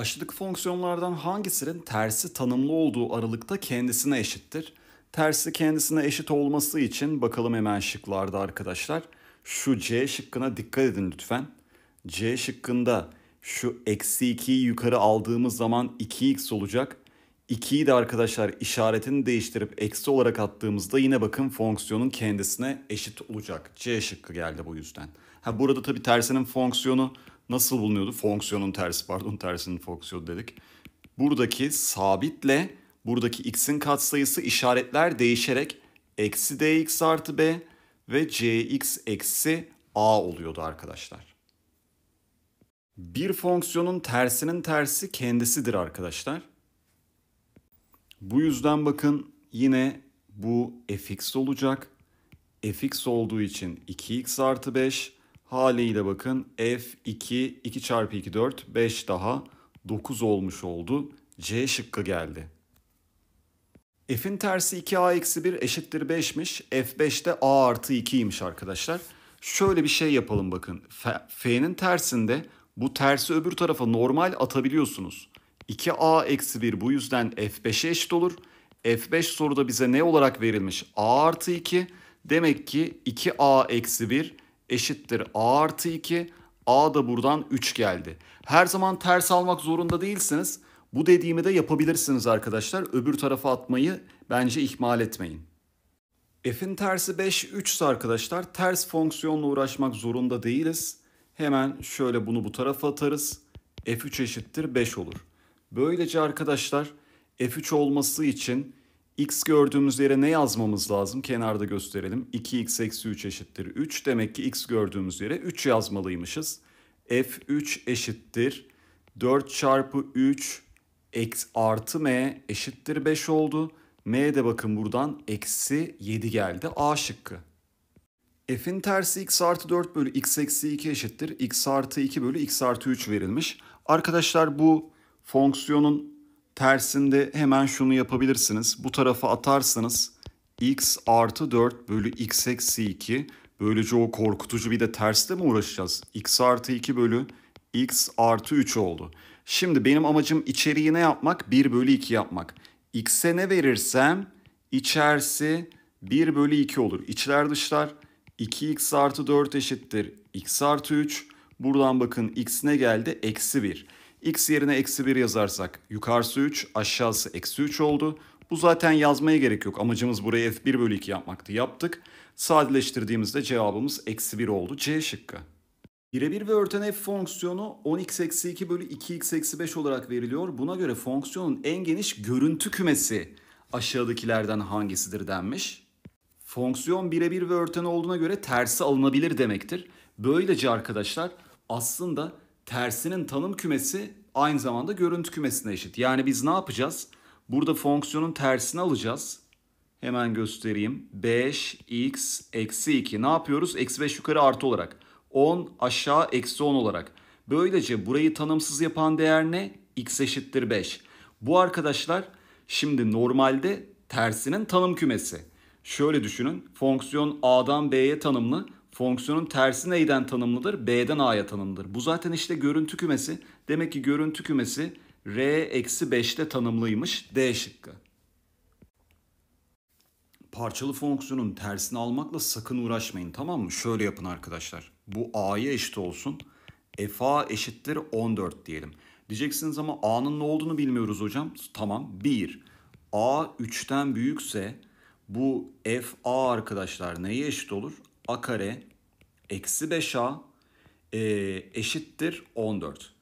aşılık fonksiyonlardan hangisinin tersi tanımlı olduğu aralıkta kendisine eşittir? Tersi kendisine eşit olması için bakalım hemen şıklarda arkadaşlar. Şu C şıkkına dikkat edin lütfen. C şıkkında şu eksi 2'yi yukarı aldığımız zaman 2x olacak. 2'yi de arkadaşlar işaretini değiştirip eksi olarak attığımızda yine bakın fonksiyonun kendisine eşit olacak. C şıkkı geldi bu yüzden. Ha burada tabii tersinin fonksiyonu nasıl bulunuyordu? Fonksiyonun tersi pardon tersinin fonksiyonu dedik. Buradaki sabitle buradaki x'in katsayısı işaretler değişerek eksi dx artı b ve cx eksi a oluyordu arkadaşlar. Bir fonksiyonun tersinin tersi kendisidir arkadaşlar. Bu yüzden bakın yine bu fx olacak. fx olduğu için 2x artı 5 Haliyle bakın F2 2 çarpı 2 4 5 daha 9 olmuş oldu. C şıkkı geldi. F'in tersi 2A eksi 1 eşittir 5'miş. F5 de A artı 2'ymiş arkadaşlar. Şöyle bir şey yapalım bakın. F'nin tersinde bu tersi öbür tarafa normal atabiliyorsunuz. 2A eksi 1 bu yüzden F5'e eşit olur. F5 soruda bize ne olarak verilmiş? A artı 2. Demek ki 2A eksi 1 eşittir a artı 2. A da buradan 3 geldi. Her zaman ters almak zorunda değilsiniz. Bu dediğimi de yapabilirsiniz arkadaşlar. Öbür tarafa atmayı bence ihmal etmeyin. F'in tersi 5, 3 ise arkadaşlar ters fonksiyonla uğraşmak zorunda değiliz. Hemen şöyle bunu bu tarafa atarız. F3 eşittir 5 olur. Böylece arkadaşlar F3 olması için x gördüğümüz yere ne yazmamız lazım? Kenarda gösterelim. 2x eksi 3 eşittir 3. Demek ki x gördüğümüz yere 3 yazmalıymışız. f3 eşittir 4 çarpı 3 x artı m eşittir 5 oldu. m de bakın buradan eksi 7 geldi. A şıkkı. F'in tersi x artı 4 bölü x eksi 2 eşittir. x artı 2 bölü x artı 3 verilmiş. Arkadaşlar bu fonksiyonun Tersinde hemen şunu yapabilirsiniz. Bu tarafa atarsanız x artı 4 bölü x eksi 2 böylece o korkutucu bir de tersle mi uğraşacağız? x artı 2 bölü x artı 3 oldu. Şimdi benim amacım içeriği ne yapmak? 1 bölü 2 yapmak. x'e ne verirsem içerisi 1 bölü 2 olur. İçler dışlar 2x artı 4 eşittir x artı 3. Buradan bakın x ne geldi? Eksi 1 x yerine eksi 1 yazarsak yukarısı 3 aşağısı eksi 3 oldu. Bu zaten yazmaya gerek yok. Amacımız buraya f1 bölü 2 yapmaktı. Yaptık. Sadeleştirdiğimizde cevabımız eksi 1 oldu. C şıkkı. Birebir ve örten f fonksiyonu 10x eksi 2 bölü 2x eksi 5 olarak veriliyor. Buna göre fonksiyonun en geniş görüntü kümesi aşağıdakilerden hangisidir denmiş. Fonksiyon birebir ve örten olduğuna göre tersi alınabilir demektir. Böylece arkadaşlar aslında tersinin tanım kümesi aynı zamanda görüntü kümesine eşit. Yani biz ne yapacağız? Burada fonksiyonun tersini alacağız. Hemen göstereyim. 5x eksi 2 ne yapıyoruz? Eksi 5 yukarı artı olarak. 10 aşağı eksi 10 olarak. Böylece burayı tanımsız yapan değer ne? x eşittir 5. Bu arkadaşlar şimdi normalde tersinin tanım kümesi. Şöyle düşünün fonksiyon a'dan b'ye tanımlı fonksiyonun tersi neyden tanımlıdır? B'den A'ya tanımlıdır. Bu zaten işte görüntü kümesi. Demek ki görüntü kümesi R-5'te tanımlıymış. D şıkkı. Parçalı fonksiyonun tersini almakla sakın uğraşmayın tamam mı? Şöyle yapın arkadaşlar. Bu A'ya eşit olsun. F A eşittir 14 diyelim. Diyeceksiniz ama A'nın ne olduğunu bilmiyoruz hocam. Tamam 1. A 3'ten büyükse bu F A arkadaşlar neye eşit olur? a kare eksi 5a e, eşittir 14.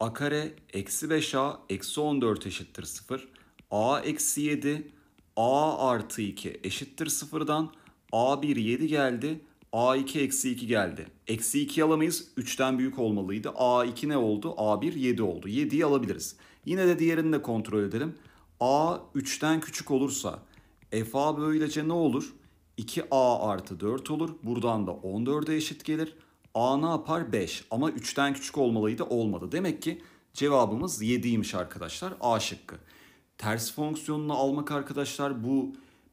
a kare eksi 5a eksi 14 eşittir 0. a eksi 7 a artı 2 eşittir 0'dan a1 7 geldi. a2 eksi 2 geldi. Eksi 2 alamayız. 3'ten büyük olmalıydı. a2 ne oldu? a1 7 oldu. 7'yi alabiliriz. Yine de diğerini de kontrol edelim. a 3'ten küçük olursa f a böylece ne olur? 2a artı 4 olur. Buradan da 14'e eşit gelir. a ne yapar? 5 ama 3'ten küçük olmalıydı olmadı. Demek ki cevabımız 7'ymiş arkadaşlar a şıkkı. Ters fonksiyonunu almak arkadaşlar bu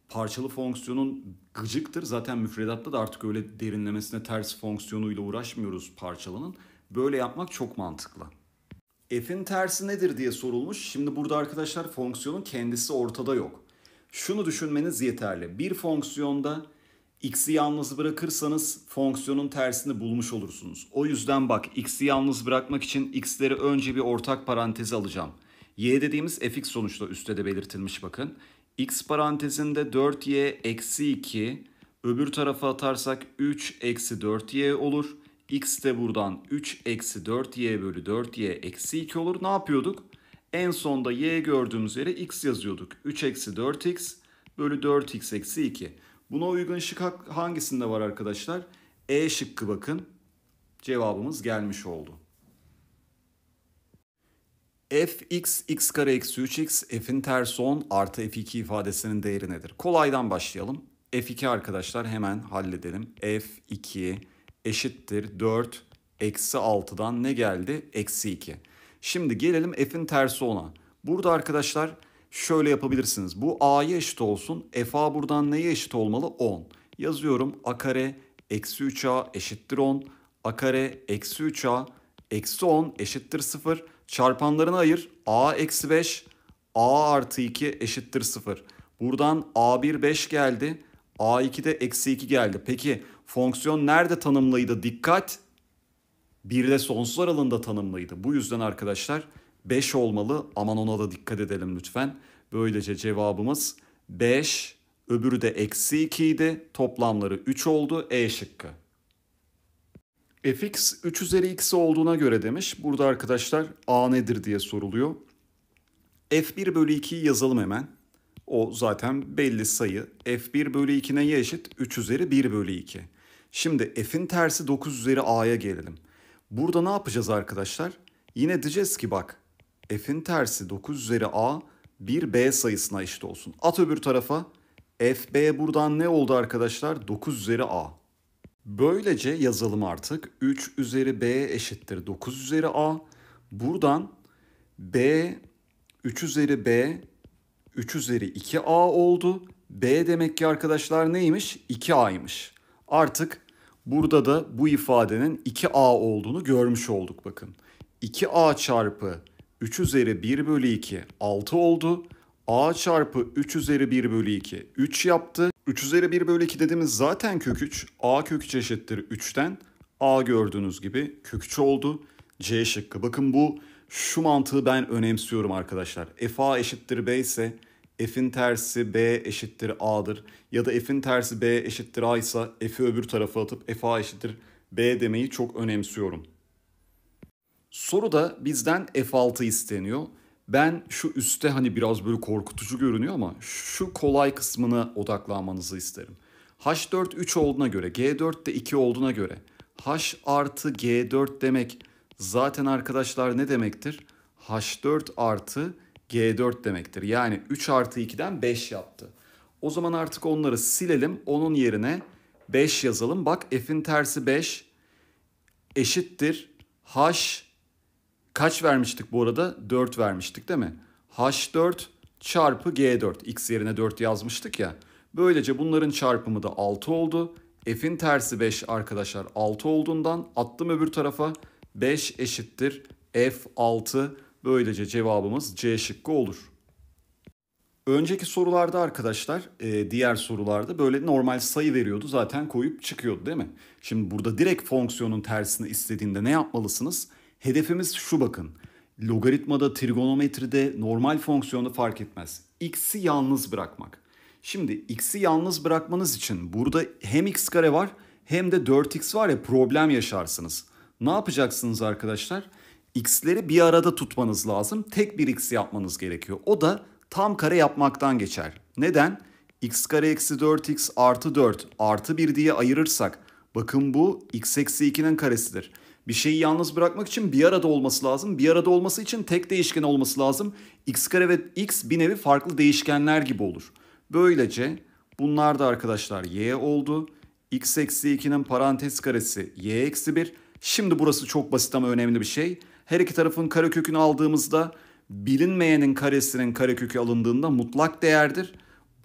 parçalı fonksiyonun gıcıktır. Zaten müfredatta da artık öyle derinlemesine ters fonksiyonuyla uğraşmıyoruz parçalının. Böyle yapmak çok mantıklı. F'in tersi nedir diye sorulmuş. Şimdi burada arkadaşlar fonksiyonun kendisi ortada yok şunu düşünmeniz yeterli. Bir fonksiyonda x'i yalnız bırakırsanız fonksiyonun tersini bulmuş olursunuz. O yüzden bak x'i yalnız bırakmak için x'leri önce bir ortak parantezi alacağım. y dediğimiz fx sonuçta üstte de belirtilmiş bakın. x parantezinde 4y eksi 2 öbür tarafa atarsak 3 eksi 4y olur. x de buradan 3 eksi 4y bölü 4y eksi 2 olur. Ne yapıyorduk? En sonda y gördüğümüz yere x yazıyorduk. 3 eksi 4x bölü 4x eksi 2. Buna uygun şık hangisinde var arkadaşlar? E şıkkı bakın. Cevabımız gelmiş oldu. f x x kare eksi 3x f'in tersi 10 artı f2 ifadesinin değeri nedir? Kolaydan başlayalım. f2 arkadaşlar hemen halledelim. f2 eşittir 4 eksi 6'dan ne geldi? Eksi 2. Şimdi gelelim f'in tersi ona. Burada arkadaşlar şöyle yapabilirsiniz. Bu a'ya eşit olsun. f buradan neye eşit olmalı? 10. Yazıyorum a kare eksi 3a eşittir 10. a kare eksi 3a eksi 10 eşittir 0. Çarpanlarını ayır. a eksi 5 a artı 2 eşittir 0. Buradan a1 5 geldi. a2 de eksi 2 geldi. Peki fonksiyon nerede tanımlıydı? Dikkat bir de sonsuz aralığında tanımlıydı. Bu yüzden arkadaşlar 5 olmalı aman ona da dikkat edelim lütfen. Böylece cevabımız 5 öbürü de eksi 2 idi toplamları 3 oldu E şıkkı. fx 3 üzeri x olduğuna göre demiş. Burada arkadaşlar a nedir diye soruluyor. f1 bölü 2'yi yazalım hemen. O zaten belli sayı. f1 bölü 2 neye eşit? 3 üzeri 1 bölü 2. Şimdi f'in tersi 9 üzeri a'ya gelelim. Burada ne yapacağız arkadaşlar? Yine diyeceğiz ki bak f'in tersi 9 üzeri a 1b sayısına eşit olsun. At öbür tarafa fb buradan ne oldu arkadaşlar? 9 üzeri a. Böylece yazalım artık 3 üzeri b eşittir 9 üzeri a. Buradan b 3 üzeri b 3 üzeri 2a oldu. b demek ki arkadaşlar neymiş? 2a'ymış. Artık Burada da bu ifadenin 2a olduğunu görmüş olduk bakın. 2a çarpı 3 üzeri 1 bölü 2 6 oldu. a çarpı 3 üzeri 1 bölü 2 3 yaptı. 3 üzeri 1 bölü 2 dediğimiz zaten kök 3. a kök 3 eşittir 3'ten. a gördüğünüz gibi kök 3 oldu. c şıkkı. Bakın bu şu mantığı ben önemsiyorum arkadaşlar. f a eşittir b ise f'in tersi b eşittir a'dır ya da f'in tersi b eşittir a ise f'i öbür tarafa atıp f a eşittir b demeyi çok önemsiyorum. Soruda bizden f6 isteniyor. Ben şu üste hani biraz böyle korkutucu görünüyor ama şu kolay kısmına odaklanmanızı isterim. H4 3 olduğuna göre, G4 de 2 olduğuna göre H artı G4 demek zaten arkadaşlar ne demektir? H4 artı G4 demektir. Yani 3 artı 2'den 5 yaptı. O zaman artık onları silelim. Onun yerine 5 yazalım. Bak f'in tersi 5 eşittir. H kaç vermiştik bu arada? 4 vermiştik değil mi? H4 çarpı G4. X yerine 4 yazmıştık ya. Böylece bunların çarpımı da 6 oldu. F'in tersi 5 arkadaşlar 6 olduğundan attım öbür tarafa. 5 eşittir F6 Böylece cevabımız C şıkkı olur. Önceki sorularda arkadaşlar e, diğer sorularda böyle normal sayı veriyordu zaten koyup çıkıyordu değil mi? Şimdi burada direkt fonksiyonun tersini istediğinde ne yapmalısınız? Hedefimiz şu bakın. Logaritmada, trigonometride, normal fonksiyonu fark etmez. X'i yalnız bırakmak. Şimdi x'i yalnız bırakmanız için burada hem x kare var hem de 4x var ya problem yaşarsınız. Ne yapacaksınız arkadaşlar? Arkadaşlar x'leri bir arada tutmanız lazım. Tek bir x yapmanız gerekiyor. O da tam kare yapmaktan geçer. Neden? x kare eksi 4x artı 4 artı 1 diye ayırırsak bakın bu x eksi 2'nin karesidir. Bir şeyi yalnız bırakmak için bir arada olması lazım. Bir arada olması için tek değişken olması lazım. x kare ve x bir nevi farklı değişkenler gibi olur. Böylece bunlar da arkadaşlar y oldu. x eksi 2'nin parantez karesi y eksi 1. Şimdi burası çok basit ama önemli bir şey. Her iki tarafın karekökünü aldığımızda bilinmeyenin karesinin karekökü alındığında mutlak değerdir.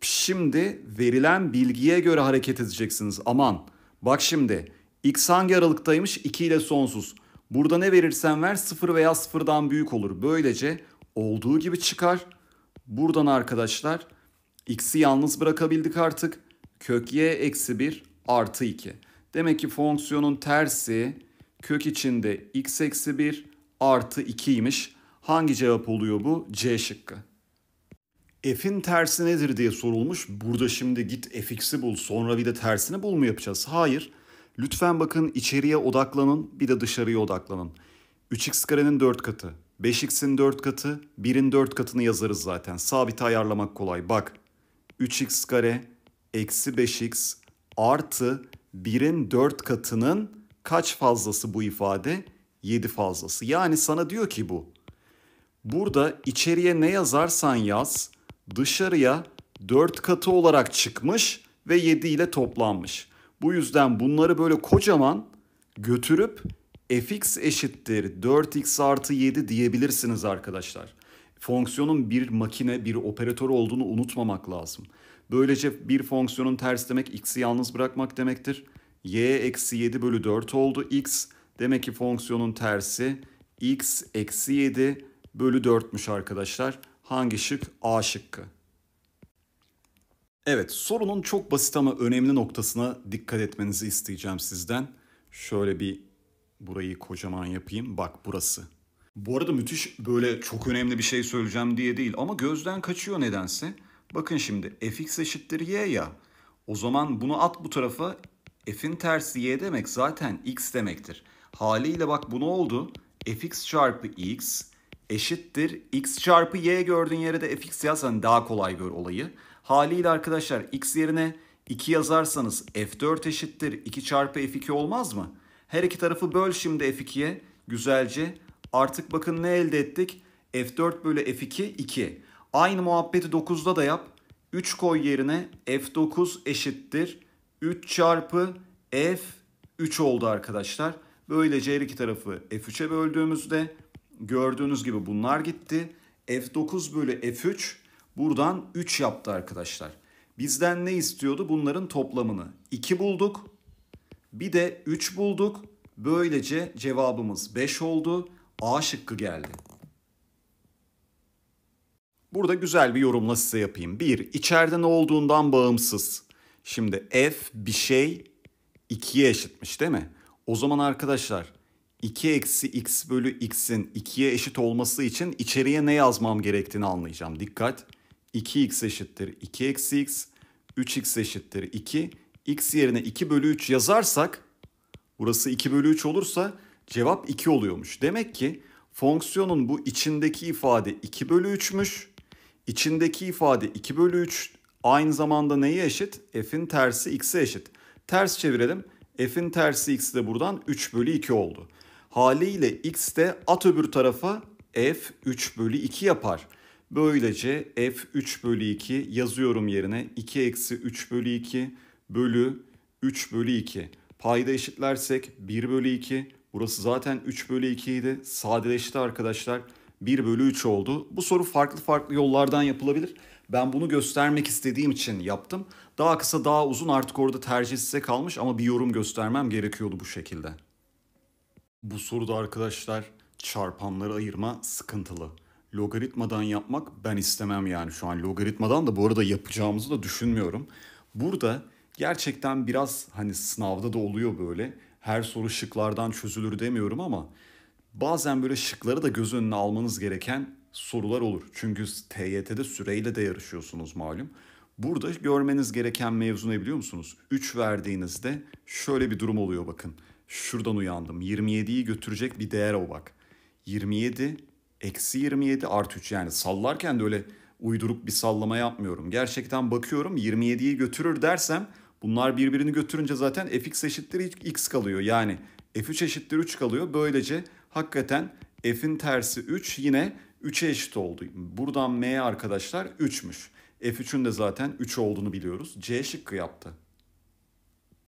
Şimdi verilen bilgiye göre hareket edeceksiniz. Aman bak şimdi x hangi aralıktaymış? 2 ile sonsuz. Burada ne verirsen ver 0 veya 0'dan büyük olur. Böylece olduğu gibi çıkar. Buradan arkadaşlar x'i yalnız bırakabildik artık. Kök y eksi 1 artı 2. Demek ki fonksiyonun tersi kök içinde x eksi 1 artı 2'ymiş. Hangi cevap oluyor bu? C şıkkı. F'in tersi nedir diye sorulmuş. Burada şimdi git fx'i bul sonra bir de tersini bul mu yapacağız? Hayır. Lütfen bakın içeriye odaklanın bir de dışarıya odaklanın. 3x karenin 4 katı, 5x'in 4 katı, 1'in 4 katını yazarız zaten. Sabit ayarlamak kolay. Bak 3x kare eksi 5x artı 1'in 4 katının kaç fazlası bu ifade? 7 fazlası. Yani sana diyor ki bu. Burada içeriye ne yazarsan yaz dışarıya 4 katı olarak çıkmış ve 7 ile toplanmış. Bu yüzden bunları böyle kocaman götürüp fx eşittir 4x artı 7 diyebilirsiniz arkadaşlar. Fonksiyonun bir makine, bir operatör olduğunu unutmamak lazım. Böylece bir fonksiyonun ters demek x'i yalnız bırakmak demektir. y eksi 7 bölü 4 oldu x Demek ki fonksiyonun tersi x eksi 7 bölü 4'müş arkadaşlar. Hangi şık? A şıkkı. Evet sorunun çok basit ama önemli noktasına dikkat etmenizi isteyeceğim sizden. Şöyle bir burayı kocaman yapayım. Bak burası. Bu arada müthiş böyle çok önemli bir şey söyleyeceğim diye değil ama gözden kaçıyor nedense. Bakın şimdi fx eşittir y ya. O zaman bunu at bu tarafa f'in tersi y demek zaten x demektir. Haliyle bak bu ne oldu? fx çarpı x eşittir. x çarpı y gördüğün yere de fx yazsan daha kolay gör olayı. Haliyle arkadaşlar x yerine 2 yazarsanız f4 eşittir. 2 çarpı f2 olmaz mı? Her iki tarafı böl şimdi f2'ye. Güzelce. Artık bakın ne elde ettik? f4 bölü f2 2. Aynı muhabbeti 9'da da yap. 3 koy yerine f9 eşittir. 3 çarpı f3 oldu arkadaşlar. Böylece her iki tarafı F3'e böldüğümüzde gördüğünüz gibi bunlar gitti. F9 bölü F3 buradan 3 yaptı arkadaşlar. Bizden ne istiyordu? Bunların toplamını. 2 bulduk. Bir de 3 bulduk. Böylece cevabımız 5 oldu. A şıkkı geldi. Burada güzel bir yorumla size yapayım. 1. İçeride ne olduğundan bağımsız. Şimdi f bir şey 2'ye eşitmiş değil mi? O zaman arkadaşlar 2 eksi x bölü x'in 2'ye eşit olması için içeriye ne yazmam gerektiğini anlayacağım. Dikkat 2x eşittir 2 eksi x 3x eşittir 2 x yerine 2 bölü 3 yazarsak burası 2 bölü 3 olursa cevap 2 oluyormuş. Demek ki fonksiyonun bu içindeki ifade 2 bölü 3'müş. İçindeki ifade 2 bölü 3 aynı zamanda neye eşit? F'in tersi x'e eşit. Ters çevirelim f'in tersi x de buradan 3 bölü 2 oldu. Haliyle x de at öbür tarafa f 3 bölü 2 yapar. Böylece f 3 bölü 2 yazıyorum yerine 2 eksi 3 bölü 2 bölü 3 bölü 2. Payda eşitlersek 1 bölü 2. Burası zaten 3 bölü 2 idi. Sadeleşti arkadaşlar. 1 bölü 3 oldu. Bu soru farklı farklı yollardan yapılabilir. Ben bunu göstermek istediğim için yaptım. Daha kısa daha uzun artık orada tercih size kalmış ama bir yorum göstermem gerekiyordu bu şekilde. Bu soruda arkadaşlar çarpanları ayırma sıkıntılı. Logaritmadan yapmak ben istemem yani şu an logaritmadan da bu arada yapacağımızı da düşünmüyorum. Burada gerçekten biraz hani sınavda da oluyor böyle. Her soru şıklardan çözülür demiyorum ama bazen böyle şıkları da göz önüne almanız gereken sorular olur. Çünkü TYT'de süreyle de yarışıyorsunuz malum. Burada görmeniz gereken mevzu ne biliyor musunuz? 3 verdiğinizde şöyle bir durum oluyor bakın. Şuradan uyandım. 27'yi götürecek bir değer o bak. 27 eksi 27 artı 3 yani sallarken de öyle uyduruk bir sallama yapmıyorum. Gerçekten bakıyorum 27'yi götürür dersem bunlar birbirini götürünce zaten fx eşittir x kalıyor. Yani f3 eşittir 3 kalıyor. Böylece hakikaten f'in tersi 3 yine 3'e eşit oldu. Buradan M arkadaşlar 3'müş. F3'ün de zaten 3 olduğunu biliyoruz. C şıkkı yaptı.